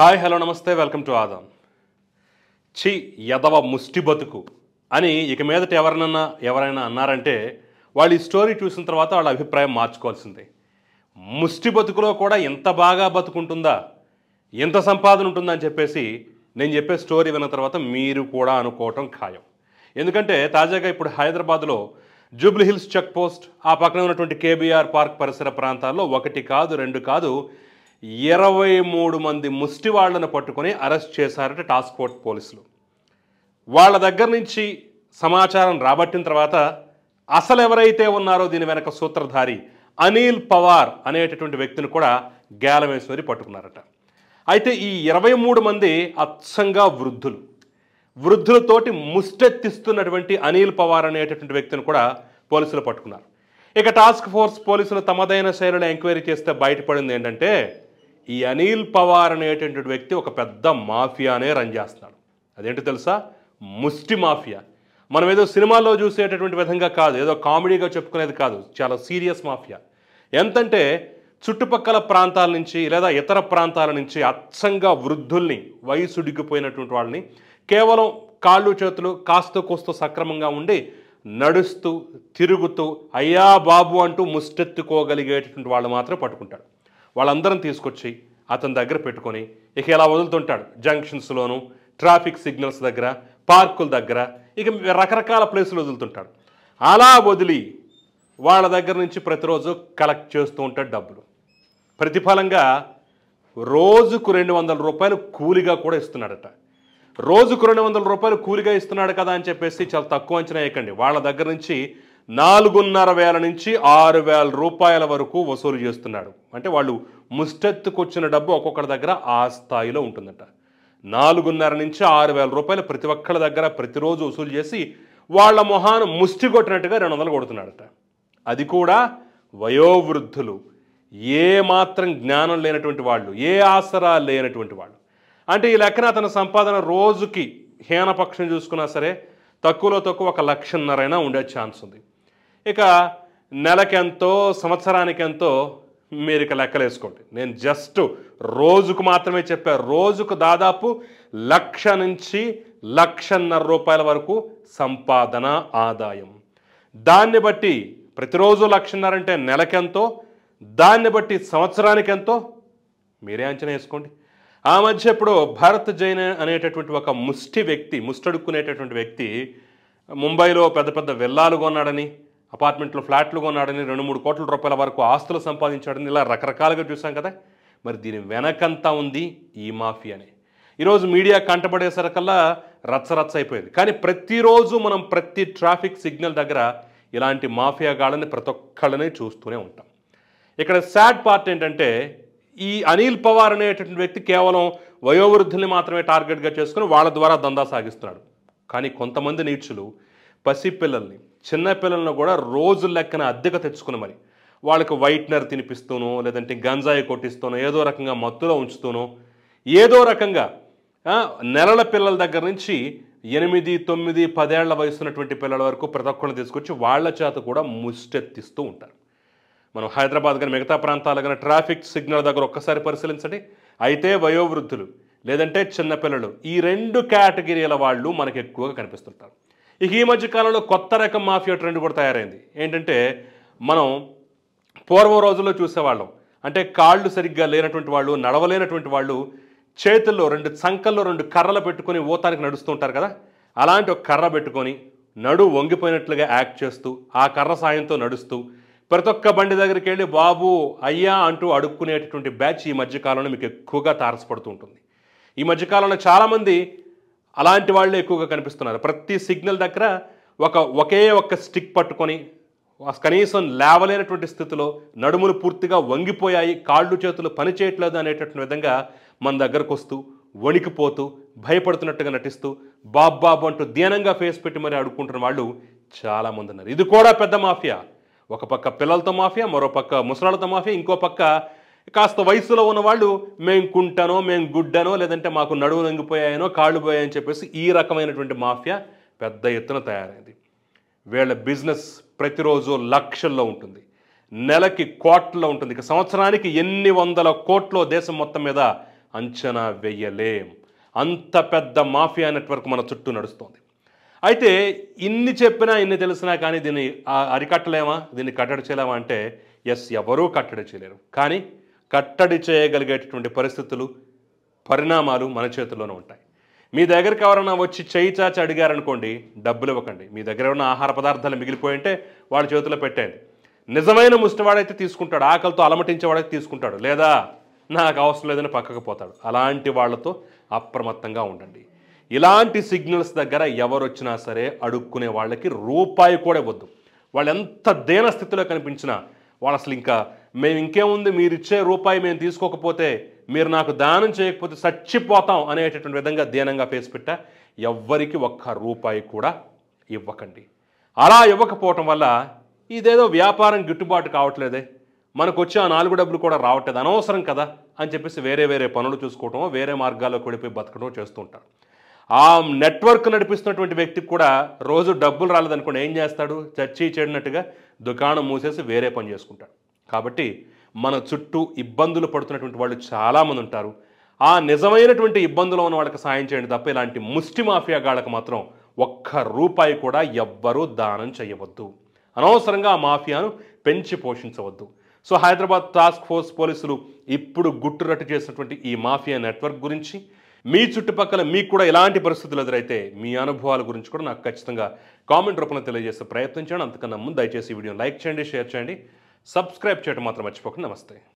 hi hello నమస్తే welcome to ఆదాం చి యదవ ముష్టి బతుకు అని ఇక మీదట ఎవరినన్నా ఎవరైనా అన్నారంటే వాళ్ళు ఈ స్టోరీ చూసిన తర్వాత వాళ్ళ అభిప్రాయం మార్చుకోవాల్సిందే ముష్టి బతుకులో కూడా ఎంత బాగా బతుకుంటుందా ఎంత సంపాదన ఉంటుందా అని చెప్పేసి నేను చెప్పే స్టోరీ విన్న తర్వాత మీరు కూడా అనుకోవటం ఖాయం ఎందుకంటే తాజాగా ఇప్పుడు హైదరాబాద్లో జూబ్లీ హిల్స్ చెక్ పోస్ట్ ఆ పక్కన ఉన్నటువంటి కేబీఆర్ పార్క్ పరిసర ప్రాంతాల్లో ఒకటి కాదు రెండు కాదు ఇరవై మూడు మంది ముష్టి వాళ్లను పట్టుకొని అరెస్ట్ చేశారట టాస్క్ ఫోర్స్ పోలీసులు వాళ్ళ దగ్గర నుంచి సమాచారం రాబట్టిన తర్వాత అసలు ఎవరైతే ఉన్నారో దీని వెనక సూత్రధారి అనిల్ పవార్ అనేటటువంటి వ్యక్తిని కూడా గ్యాలమేశ్వరి పట్టుకున్నారట అయితే ఈ ఇరవై మూడు మంది అచ్చంగా వృద్ధులు వృద్ధులతోటి ముష్టెత్తిస్తున్నటువంటి అనిల్ పవార్ అనేటటువంటి వ్యక్తిని కూడా పోలీసులు పట్టుకున్నారు ఇక టాస్క్ ఫోర్స్ పోలీసులు తమదైన శైలిలో ఎంక్వైరీ చేస్తే బయటపడింది ఏంటంటే ఈ అనిల్ పవార్ అనేటువంటి వ్యక్తి ఒక పెద్ద మాఫియానే రన్ చేస్తున్నాడు అదేంటో తెలుసా ముష్టి మాఫియా మనం ఏదో సినిమాలో చూసేటటువంటి విధంగా కాదు ఏదో కామెడీగా చెప్పుకునేది కాదు చాలా సీరియస్ మాఫియా ఎంతంటే చుట్టుపక్కల ప్రాంతాల నుంచి లేదా ఇతర ప్రాంతాల నుంచి అచ్చంగా వృద్ధుల్ని వయసు వాళ్ళని కేవలం కాళ్ళు చేతులు కాస్త కోస్తూ సక్రమంగా ఉండి నడుస్తూ తిరుగుతూ అయ్యా బాబు అంటూ ముష్టెత్తుకోగలిగేటటువంటి వాళ్ళు మాత్రం పట్టుకుంటాడు వాళ్ళందరం తీసుకొచ్చి అతని దగ్గర పెట్టుకొని ఇక ఇలా వదులుతుంటాడు జంక్షన్స్లోను ట్రాఫిక్ సిగ్నల్స్ దగ్గర పార్కుల దగ్గర ఇక రకరకాల ప్లేసులు వదులుతుంటాడు అలా వదిలి వాళ్ళ దగ్గర నుంచి ప్రతిరోజు కలెక్ట్ చేస్తూ ఉంటాడు డబ్బులు ప్రతిఫలంగా రోజుకు రెండు వందల రూపాయలు కూలిగా కూడా ఇస్తున్నాడట రోజుకు రెండు వందల రూపాయలు కూలిగా ఇస్తున్నాడు కదా అని చెప్పేసి చాలా తక్కువ అంచనా వేయకండి వాళ్ళ దగ్గర నుంచి నాలుగున్నర వేల నుంచి ఆరు వేల రూపాయల వరకు వసూలు చేస్తున్నాడు అంటే వాళ్ళు ముష్టెత్తుకొచ్చిన డబ్బు ఒక్కొక్కరి దగ్గర ఆ స్థాయిలో ఉంటుందట నాలుగున్నర నుంచి ఆరు వేల రూపాయలు ప్రతి ఒక్కరి దగ్గర ప్రతిరోజు వసూలు చేసి వాళ్ళ మొహాను ముష్టి కొట్టినట్టుగా రెండు వందలు కొడుతున్నాడట అది కూడా వయోవృద్ధులు ఏ మాత్రం జ్ఞానం లేనటువంటి వాళ్ళు ఏ ఆసరా లేనటువంటి వాళ్ళు అంటే ఈ లెక్కన అతని సంపాదన రోజుకి హీనపక్షం చూసుకున్నా సరే తక్కువలో తక్కువ ఒక లక్షన్నరైనా ఉండే ఛాన్స్ ఉంది ఇక నెలకెంతో సంవత్సరానికెంతో మీరు ఇక లెక్కలేసుకోండి నేను జస్ట్ రోజుకు మాత్రమే చెప్పా రోజుకు దాదాపు లక్ష నుంచి లక్షన్నర రూపాయల వరకు సంపాదన ఆదాయం దాన్ని బట్టి ప్రతిరోజు లక్షన్నర అంటే నెలకెంతో దాన్ని బట్టి సంవత్సరానికి ఎంతో మీరే అంచనా వేసుకోండి ఆ మధ్య ఇప్పుడు భరత్ జైన్ అనేటటువంటి ఒక ముష్టి వ్యక్తి ముష్టడుక్కునేటటువంటి వ్యక్తి ముంబైలో పెద్ద పెద్ద విల్లాలు కొన్నాడని అపార్ట్మెంట్లో ఫ్లాట్లు కొన్నాడని రెండు మూడు కోట్ల రూపాయల వరకు ఆస్తులు సంపాదించాడని ఇలా రకరకాలుగా చూసాం కదా మరి దీని వెనకంతా ఉంది ఈ మాఫియానే ఈరోజు మీడియా కంటపడేసరికల్లా రచ్చరచ్చ అయిపోయింది కానీ ప్రతిరోజు మనం ప్రతి ట్రాఫిక్ సిగ్నల్ దగ్గర ఇలాంటి మాఫియా గాళ్ళని ప్రతి ఒక్కళ్ళని చూస్తూనే ఉంటాం ఇక్కడ సాడ్ పార్ట్ ఏంటంటే ఈ అనిల్ పవార్ అనేటటువంటి వ్యక్తి కేవలం వయోవృద్ధుల్ని మాత్రమే టార్గెట్గా చేసుకుని వాళ్ళ ద్వారా దందా సాగిస్తున్నాడు కానీ కొంతమంది నీచులు పసిపిల్లల్ని చిన్నపిల్లలను కూడా రోజు లెక్కన అద్దెక తెచ్చుకుని మరి వాళ్ళకి వైట్నర్ తినిపిస్తూనో లేదంటే గంజాయి కొట్టిస్తూనో ఏదో రకంగా మత్తులో ఉంచుతూనో ఏదో రకంగా నెలల పిల్లల దగ్గర నుంచి ఎనిమిది తొమ్మిది పదేళ్ల వయసు ఉన్నటువంటి పిల్లల వరకు ప్రతి ఒక్కరిని తీసుకొచ్చి వాళ్ళ చేత కూడా ముష్టెత్తిస్తూ ఉంటారు మనం హైదరాబాద్ కానీ మిగతా ప్రాంతాలు కానీ ట్రాఫిక్ సిగ్నల్ దగ్గర ఒక్కసారి పరిశీలించండి అయితే వయోవృద్ధులు లేదంటే చిన్నపిల్లలు ఈ రెండు కేటగిరీల వాళ్ళు మనకు ఎక్కువగా కనిపిస్తుంటారు ఇక ఈ మధ్య కాలంలో కొత్త రకం మాఫియా ట్రెండ్ కూడా తయారైంది ఏంటంటే మనం పూర్వం రోజుల్లో చూసేవాళ్ళం అంటే కాళ్ళు సరిగ్గా లేనటువంటి వాళ్ళు నడవలేనటువంటి వాళ్ళు చేతుల్లో రెండు చంకల్లో రెండు కర్రలు పెట్టుకొని ఓతానికి నడుస్తూ ఉంటారు కదా అలాంటి ఒక కర్ర పెట్టుకొని నడు వంగిపోయినట్లుగా యాక్ట్ చేస్తూ ఆ కర్ర సాయంతో నడుస్తూ ప్రతి ఒక్క బండి దగ్గరికి వెళ్ళి బాబు అయ్యా అంటూ అడుక్కునేటటువంటి బ్యాచ్ ఈ మధ్యకాలంలో మీకు ఎక్కువగా తారసపడుతూ ఉంటుంది ఈ మధ్యకాలంలో చాలామంది అలాంటి వాళ్ళు ఎక్కువగా కనిపిస్తున్నారు ప్రతి సిగ్నల్ దగ్గర ఒక ఒకే ఒక్క స్టిక్ పట్టుకొని కనీసం లేవలేనటువంటి స్థితిలో నడుములు పూర్తిగా వంగిపోయాయి కాళ్ళు చేతులు పనిచేయట్లేదు అనేటటువంటి విధంగా మన దగ్గరకు వస్తూ వణికిపోతూ భయపడుతున్నట్టుగా నటిస్తూ బాబ్బాబు అంటూ దీనంగా ఫేస్ పెట్టి మరి అడుక్కుంటున్న వాళ్ళు చాలామంది ఉన్నారు ఇది కూడా పెద్ద మాఫియా ఒక పక్క పిల్లలతో మాఫియా మరో పక్క ముసలాళ్ళతో మాఫియా ఇంకో పక్క కాస్త వయసులో ఉన్న వాళ్ళు మేం కుంటనో మేం గుడ్డనో లేదంటే మాకు నడువు నంగిపోయాయనో కాళ్ళు పోయాయని చెప్పేసి ఈ రకమైనటువంటి మాఫియా పెద్ద ఎత్తున తయారైంది వీళ్ళ బిజినెస్ ప్రతిరోజు లక్షల్లో ఉంటుంది నెలకి కోట్లలో ఉంటుంది ఇక సంవత్సరానికి ఎన్ని వందల కోట్లో దేశం మొత్తం మీద అంచనా వెయ్యలేం అంత పెద్ద మాఫియా నెట్వర్క్ మన చుట్టూ నడుస్తుంది అయితే ఇన్ని చెప్పినా ఇన్ని తెలిసినా కానీ దీన్ని అరికట్టలేమా దీన్ని కట్టడి చేయలేమా అంటే ఎస్ ఎవరూ కట్టడి చేయలేరు కానీ కట్టడి చేయగలిగేటటువంటి పరిస్థితులు పరిణామాలు మన చేతుల్లోనే ఉంటాయి మీ దగ్గరికి ఎవరైనా వచ్చి చేయి చాచి అడిగారనుకోండి డబ్బులు ఇవ్వకండి మీ దగ్గర ఉన్న ఆహార పదార్థాలు మిగిలిపోయింటే వాళ్ళ చేతిలో పెట్టేయండి నిజమైన ముసినవాడైతే తీసుకుంటాడు ఆకలితో అలమటించేవాడైతే తీసుకుంటాడు లేదా నాకు అవసరం లేదని పక్కకు పోతాడు అలాంటి వాళ్ళతో అప్రమత్తంగా ఉండండి ఇలాంటి సిగ్నల్స్ దగ్గర ఎవరు వచ్చినా సరే అడుక్కునే వాళ్ళకి రూపాయి కూడా ఇవ్వద్దు వాళ్ళు ఎంత దేన స్థితిలో కనిపించినా వాళ్ళు అసలు ఇంకా మేము ఇంకేముంది మీరు ఇచ్చే రూపాయి మేము తీసుకోకపోతే మీరు నాకు దానం చేయకపోతే చచ్చిపోతాం అనేటటువంటి విధంగా దీనంగా పేసి పెట్టా ఎవ్వరికి ఒక్క రూపాయి కూడా ఇవ్వకండి అలా ఇవ్వకపోవటం వల్ల ఇదేదో వ్యాపారం గిట్టుబాటు కావట్లేదే మనకు వచ్చే ఆ నాలుగు డబ్బులు కూడా రావట్లేదు అనవసరం కదా అని చెప్పేసి వేరే వేరే పనులు చూసుకోవటం వేరే మార్గాల్లోకి వెళ్ళిపోయి బతకడం చేస్తుంటారు ఆ నెట్వర్క్ నడిపిస్తున్నటువంటి వ్యక్తికి కూడా రోజు డబ్బులు రాలేదనుకోండి ఏం చేస్తాడు చర్చి చెడినట్టుగా దుకాణం మూసేసి వేరే పని చేసుకుంటాడు కాబట్టి మన చుట్టూ ఇబ్బందులు పడుతున్నటువంటి వాళ్ళు చాలామంది ఉంటారు ఆ నిజమైనటువంటి ఇబ్బందులు ఉన్న వాళ్ళకి సాయం చేయండి తప్ప ఇలాంటి ముష్టి మాఫియా గాళ్ళకి మాత్రం ఒక్క రూపాయి కూడా ఎవ్వరూ దానం చేయవద్దు అనవసరంగా ఆ మాఫియాను పెంచి పోషించవద్దు సో హైదరాబాద్ టాస్క్ ఫోర్స్ పోలీసులు ఇప్పుడు గుట్టురట్టు చేసినటువంటి ఈ మాఫియా నెట్వర్క్ గురించి మీ చుట్టుపక్కల మీకు కూడా ఎలాంటి పరిస్థితులు ఎదురైతే మీ అనుభవాల గురించి కూడా నాకు ఖచ్చితంగా కామెంట్ రూపంలో తెలియజేస్తే ప్రయత్నించండి అంతకన్నా ముందు దయచేసి ఈ లైక్ చేయండి షేర్ చేయండి సబ్స్క్రైబ్ చేయడం మాత్రం మర్చిపోకండి నమస్తే